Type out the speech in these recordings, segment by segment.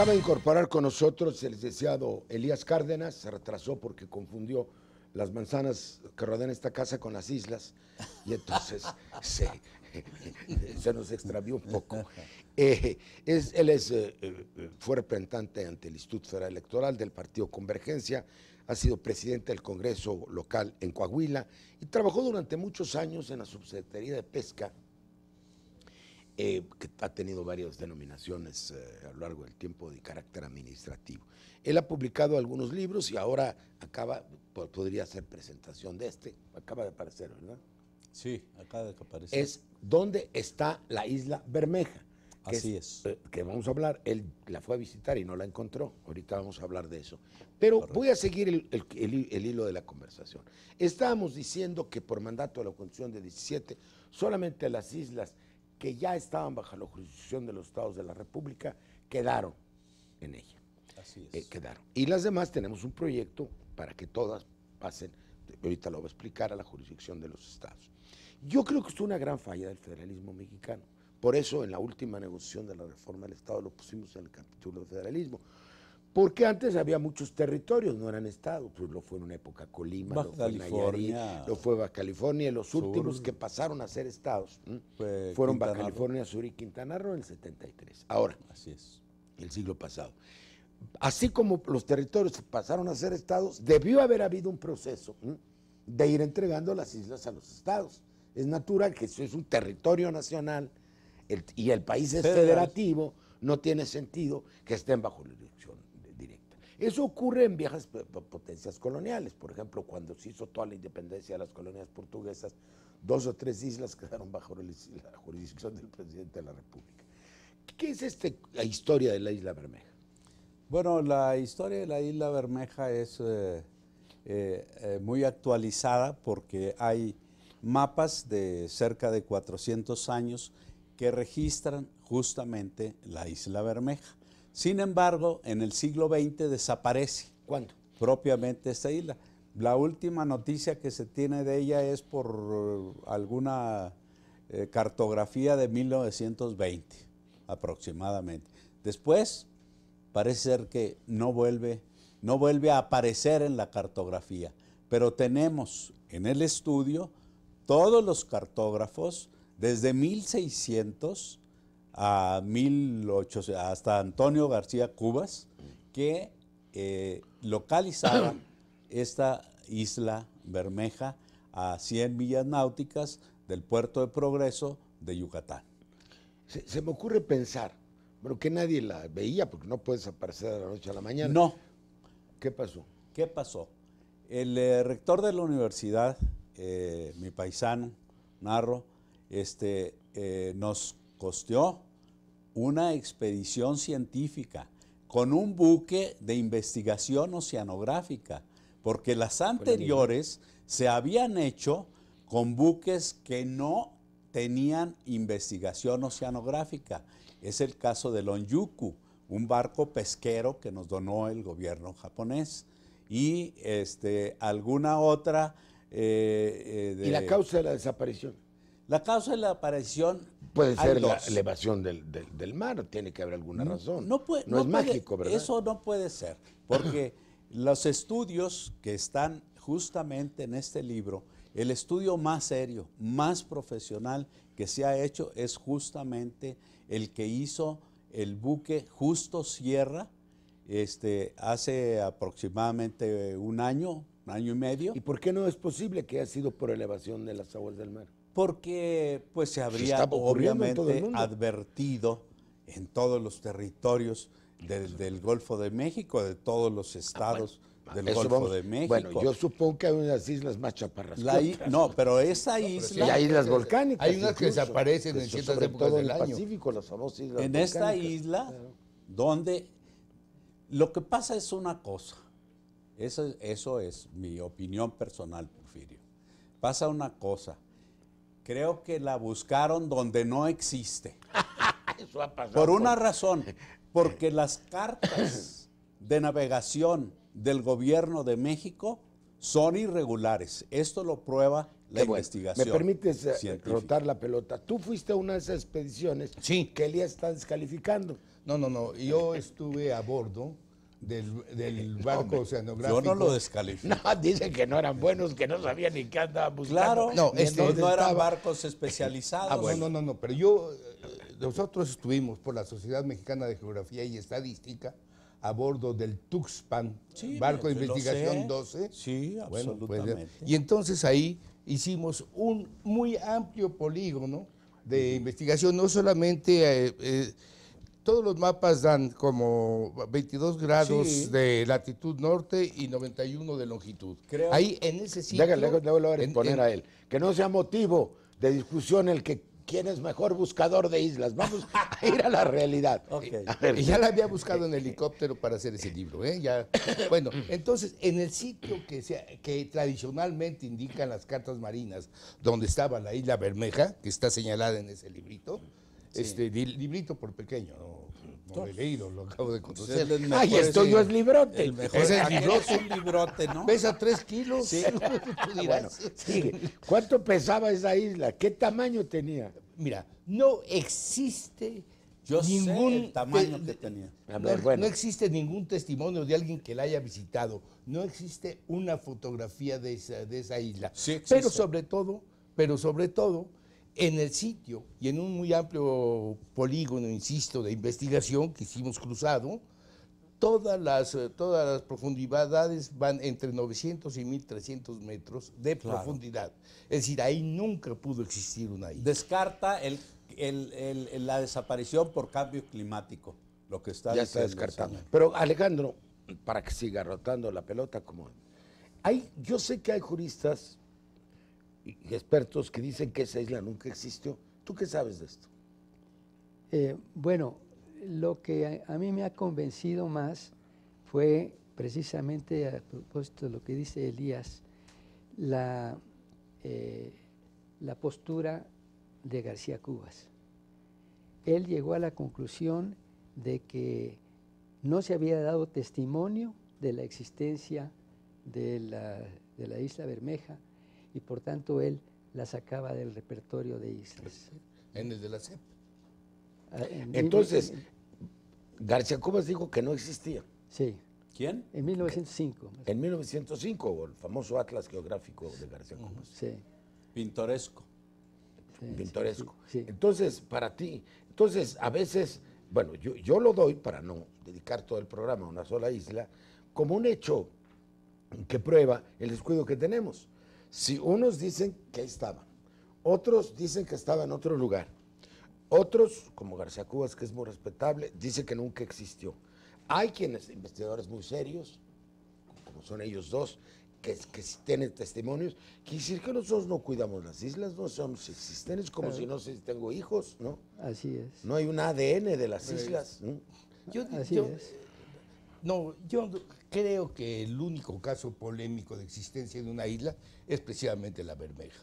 acaba de incorporar con nosotros el licenciado Elías Cárdenas, se retrasó porque confundió las manzanas que rodean esta casa con las islas y entonces se, nos extravió un poco. Eh, él es, eh, eh, fue representante ante el Instituto Federal Electoral del Partido Convergencia, ha sido presidente del Congreso Local en Coahuila y trabajó durante muchos años en la Subsecretaría de Pesca eh, que ha tenido varias denominaciones eh, a lo largo del tiempo de carácter administrativo. Él ha publicado algunos libros y ahora acaba, podría ser presentación de este, acaba de aparecer, ¿verdad? Sí, acaba de aparecer. Es ¿Dónde está la isla Bermeja. Así es. Eh, que vamos a hablar, él la fue a visitar y no la encontró, ahorita vamos a hablar de eso. Pero voy a seguir el, el, hilo de la conversación. Estábamos diciendo que por mandato de la Constitución de 17, solamente las islas que ya estaban bajo la jurisdicción de los estados de la República quedaron en ella. Así es. Eh, quedaron. Y las demás tenemos un proyecto para que todas pasen, ahorita lo voy a explicar, a la jurisdicción de los estados. Yo creo que es una gran falla del federalismo mexicano. Por eso en la última negociación de la reforma del Estado lo pusimos en el capítulo de federalismo. Porque antes había muchos territorios, no eran estados, pues lo fue en una época Colima, lo fue California, lo fue Baja California, los últimos que pasaron a ser estados fueron Baja California, Sur y Quintana Roo en el 73. Ahora, así es, el siglo pasado. Así como los territorios pasaron a ser estados, debió haber habido un proceso de ir entregando las islas a los estados. Es natural que eso es un territorio nacional y el país es federativo, no tiene sentido que estén bajo la dirección directa. Eso ocurre en viejas potencias coloniales. Por ejemplo, cuando se hizo toda la independencia de las colonias portuguesas, dos o tres islas quedaron bajo la jurisdicción del presidente de la República. ¿Qué es este, la historia de la Isla Bermeja? Bueno, la historia de la Isla Bermeja es eh, eh, eh, muy actualizada porque hay mapas de cerca de 400 años que registran justamente la Isla Bermeja. Sin embargo, en el siglo XX desaparece. ¿Cuándo? Propiamente esta isla. La última noticia que se tiene de ella es por alguna eh, cartografía de 1920 aproximadamente. Después parece ser que no vuelve, no vuelve a aparecer en la cartografía, pero tenemos en el estudio todos los cartógrafos desde 1600 a 1800, hasta Antonio García Cubas, que eh, localizaba esta isla Bermeja a 100 millas náuticas del puerto de Progreso de Yucatán. Se, me ocurre pensar, pero que nadie la veía porque no puede desaparecer de la noche a la mañana. No. ¿Qué pasó? ¿Qué pasó? El eh, rector de la universidad, eh, mi paisano, Narro, este, nos Costeó una expedición científica con un buque de investigación oceanográfica, porque las anteriores se habían hecho con buques que no tenían investigación oceanográfica. Es el caso del Onyuku, un barco pesquero que nos donó el gobierno japonés. Y este, alguna otra... Eh, eh, ¿Y la causa de la desaparición? La causa de la aparición. Puede ser la elevación del, del, mar, tiene que haber alguna razón. No, puede, es mágico, ¿verdad? Eso no puede ser, porque los estudios que están justamente en este libro, el estudio más serio, más profesional que se ha hecho es justamente el que hizo el buque Justo Sierra este, hace aproximadamente un año, un año y medio. ¿Y por qué no es posible que haya sido por elevación de las aguas del mar? porque pues se habría obviamente advertido en todos los territorios del, Golfo de México, de todos los ah, estados del Golfo de México. Bueno, yo supongo que hay unas islas más chaparras. no, pero esa isla... Y hay islas volcánicas. Hay unas que desaparecen en ciertas épocas del Pacífico, las famosas islas En esta isla, donde... Lo que pasa es una cosa. Eso, eso es mi opinión personal, Porfirio. Pasa una cosa Creo que la buscaron donde no existe. Por una razón, porque las cartas de navegación del gobierno de México son irregulares. Esto lo prueba la investigación. Me permites eh, rotar la pelota. Tú fuiste a una de esas expediciones sí. que Elías está descalificando. No, no, no. Yo estuve a bordo del, barco no, oceanográfico. Yo no lo descalifico. No, dicen que no eran buenos, que no sabían ni qué andaban buscando. Claro, no, este, no, eran barcos especializados. Ah, bueno. No, no, no, pero yo, eh, nosotros estuvimos por la Sociedad Mexicana de Geografía y Estadística a bordo del Tuxpan, barco de investigación 12. Sí, pues, absolutamente. y entonces ahí hicimos un muy amplio polígono de investigación, no solamente... Eh, eh, todos los mapas dan como 22 grados de latitud norte y 91 de longitud. Creo. Ahí en ese sitio... Déjale, luego poner a él. Que no sea motivo de discusión el que quién es mejor buscador de islas. Vamos a ir a la realidad. Okay. Ya la había buscado en helicóptero para hacer ese libro. ¿eh? Ya. Bueno, entonces, en el sitio que, que tradicionalmente indican las cartas marinas, donde estaba la isla Bermeja, que está señalada en ese librito, este librito por pequeño, no, lo he leído, lo acabo de conocer. Ay, esto no es librote. El mejor, es librote. un librote, ¿no? Pesa tres kilos. Ah, bueno, ¿Cuánto pesaba esa isla? ¿Qué tamaño tenía? Mira, no existe ningún el tamaño que tenía. no, bueno. no, existe ningún testimonio de alguien que la haya visitado. No existe una fotografía de esa, isla. Sí pero sobre todo, pero sobre todo, en el sitio y en un muy amplio polígono, insisto, de investigación que hicimos cruzado, todas las, eh, todas las profundidades van entre 900 y 1300 metros de profundidad. Es decir, ahí nunca pudo existir una isla. Descarta el, la desaparición por cambio climático, lo que está está descartando. Pero Alejandro, para que siga rotando la pelota, como... Hay, yo sé que hay juristas y expertos que dicen que esa isla nunca existió. ¿Tú qué sabes de esto? Eh, bueno, lo que a, mí me ha convencido más fue precisamente a propósito de lo que dice Elías, la, eh, la postura de García Cubas. Él llegó a la conclusión de que no se había dado testimonio de la existencia de la isla Bermeja, y por tanto él la sacaba del repertorio de islas. En el de la CEP. Ah, entonces, García Cubas dijo que no existía. Sí. ¿Quién? En 1905. En 1905, el famoso atlas geográfico de García Cubas. Sí. Pintoresco. Pintoresco. Entonces, para ti, entonces a veces, bueno, yo, yo lo doy para no dedicar todo el programa a una sola isla, como un hecho que prueba el descuido que tenemos. Si unos dicen que ahí estaban, otros dicen que estaba en otro lugar, otros, como García Cubas, que es muy respetable, dice que nunca existió. Hay quienes, investigadores muy serios, como son ellos dos, que, tienen testimonios, que decir que nosotros no cuidamos las islas, no somos existentes, como si no tengo hijos, ¿no? Así es. No hay un ADN de las pues, islas. Así es no, yo creo que el único caso polémico de existencia de una isla es precisamente la Bermeja.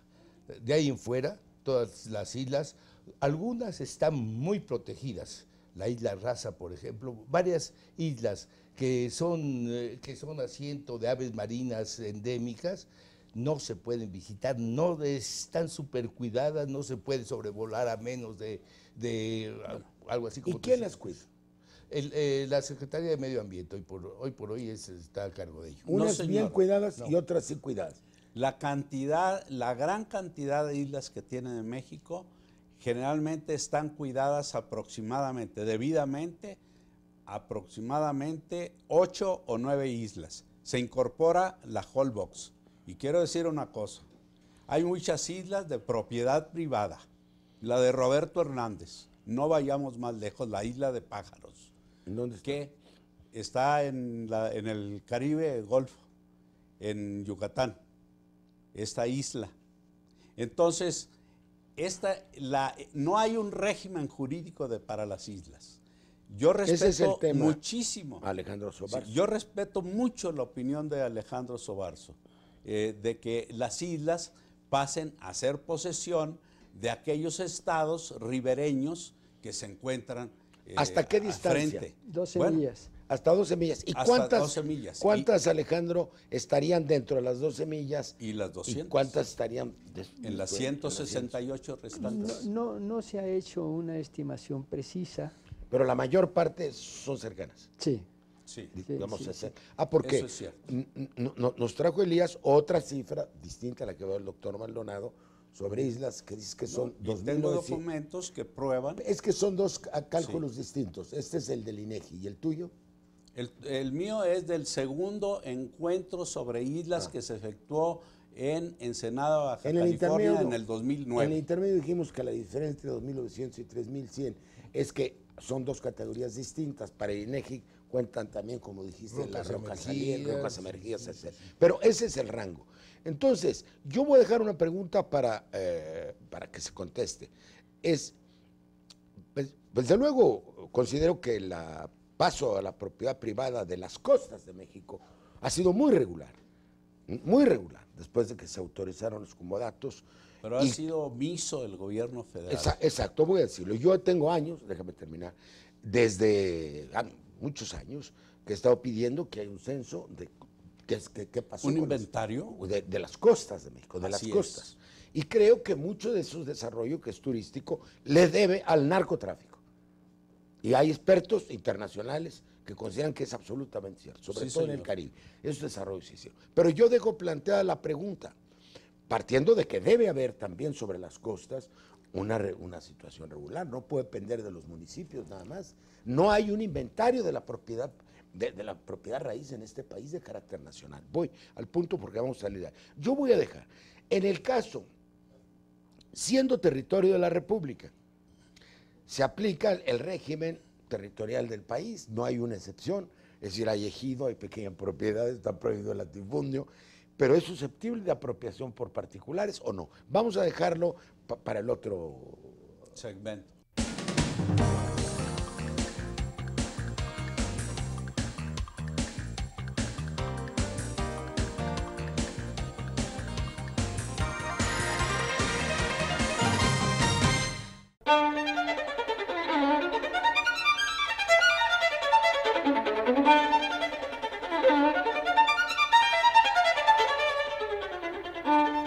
De ahí en fuera, todas las islas, algunas están muy protegidas. La isla Raza, por ejemplo, varias islas que son, eh, que son asiento de aves marinas endémicas, no se pueden visitar, no están supercuidadas, no se puede sobrevolar a menos de, de algo así como... ¿Y quién las cuida? Eh, la Secretaría de Medio Ambiente hoy por hoy, está a cargo de ello. Unas bien cuidadas y otras sin cuidadas. La cantidad, la gran cantidad de islas que tienen en México generalmente están cuidadas aproximadamente, debidamente, aproximadamente ocho o nueve islas. Se incorpora la Holbox. Y quiero decir una cosa, hay muchas islas de propiedad privada, la de Roberto Hernández, no vayamos más lejos, la isla de pájaros. ¿En dónde está? Que está en, el Caribe, Golfo, en Yucatán, esta isla. Entonces, la, no hay un régimen jurídico para las islas. Yo respeto muchísimo. Alejandro yo respeto mucho la opinión de Alejandro Sobarso, eh, de que las islas pasen a ser posesión de aquellos estados ribereños que se encuentran eh, ¿Hasta qué distancia? Frente. 12 millas. Hasta 12 millas. ¿Y cuántas, 12 millas. cuántas Alejandro, estarían dentro de las 12 millas? Y las 200. ¿Y cuántas estarían en las 168 restantes? No, no, se ha hecho una estimación precisa. Pero la mayor parte son cercanas. Sí. Sí, Ah, porque nos trajo Elías otra cifra distinta a la que va el doctor Maldonado, sobre islas que dice que son dos. documentos que prueban. Es que son dos cálculos distintos. Este es el del INEGI y el tuyo. El, mío es del segundo encuentro sobre islas ah. que se efectuó en Ensenada, Baja en California, el en el 2009. En el intermedio dijimos que la diferencia entre 2.900 y 3.100 es que son dos categorías distintas. Para el INEGI cuentan también, como dijiste, las rocas salientes, rocas emergidas, etc. Pero ese es el rango. Entonces, yo voy a dejar una pregunta para, eh, para que se conteste. Es, pues, desde luego, considero que el paso a la propiedad privada de las costas de México ha sido muy regular, muy regular, después de que se autorizaron los comodatos. Pero ha sido omiso el gobierno federal. exacto, voy a decirlo. Yo tengo años, déjame terminar, desde ah, muchos años, que he estado pidiendo que hay un censo de qué pasó. ¿Un inventario? de, las costas de México, de las costas. Y creo que mucho de su desarrollo, que es turístico, le debe al narcotráfico. Y hay expertos internacionales que consideran que es absolutamente cierto, sobre todo en el Caribe. Esos desarrollos se hicieron. Pero yo dejo planteada la pregunta, partiendo de que debe haber también sobre las costas una, una situación regular, no puede depender de los municipios nada más. No hay un inventario de la propiedad de, la propiedad raíz en este país de carácter nacional. Voy al punto porque vamos a salir. Yo voy a dejar, en el caso, siendo territorio de la República, se aplica el régimen territorial del país, no hay una excepción, es decir, hay ejido, hay pequeñas propiedades, está prohibido el latifundio, pero es susceptible de apropiación por particulares o no. Vamos a dejarlo para el otro segmento. thank you